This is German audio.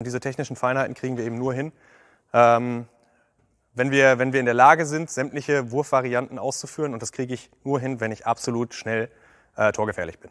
Und diese technischen Feinheiten kriegen wir eben nur hin, ähm, wenn, wir, wenn wir in der Lage sind, sämtliche Wurfvarianten auszuführen. Und das kriege ich nur hin, wenn ich absolut schnell äh, torgefährlich bin.